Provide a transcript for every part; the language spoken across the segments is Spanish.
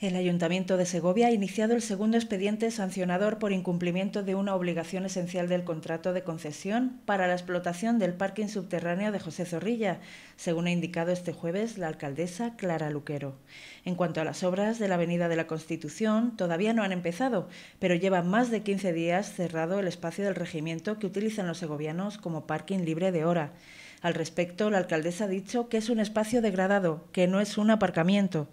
El Ayuntamiento de Segovia ha iniciado el segundo expediente sancionador por incumplimiento de una obligación esencial del contrato de concesión para la explotación del parking subterráneo de José Zorrilla, según ha indicado este jueves la alcaldesa Clara Luquero. En cuanto a las obras de la Avenida de la Constitución, todavía no han empezado, pero lleva más de 15 días cerrado el espacio del regimiento que utilizan los segovianos como parking libre de hora. Al respecto, la alcaldesa ha dicho que es un espacio degradado, que no es un aparcamiento.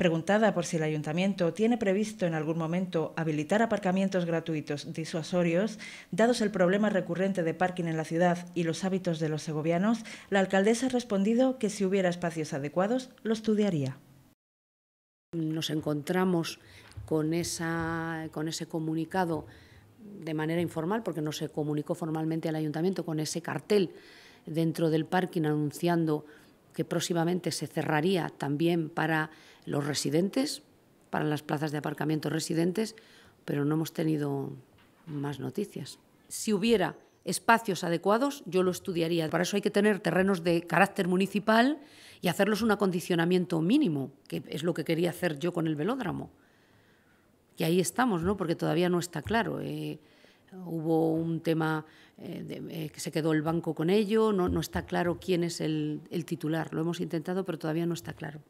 Preguntada por si el ayuntamiento tiene previsto en algún momento habilitar aparcamientos gratuitos disuasorios, dados el problema recurrente de parking en la ciudad y los hábitos de los segovianos, la alcaldesa ha respondido que si hubiera espacios adecuados, lo estudiaría. Nos encontramos con, con ese comunicado de manera informal, porque no se comunicó formalmente al ayuntamiento, con ese cartel dentro del parking anunciando que próximamente se cerraría también para los residentes, para las plazas de aparcamiento residentes, pero no hemos tenido más noticias. Si hubiera espacios adecuados, yo lo estudiaría. Para eso hay que tener terrenos de carácter municipal y hacerlos un acondicionamiento mínimo, que es lo que quería hacer yo con el velódromo. Y ahí estamos, ¿no? Porque todavía no está claro. Eh, Hubo un tema eh, eh, que se quedó el banco con ello, no, no está claro quién es el, el titular. Lo hemos intentado, pero todavía no está claro.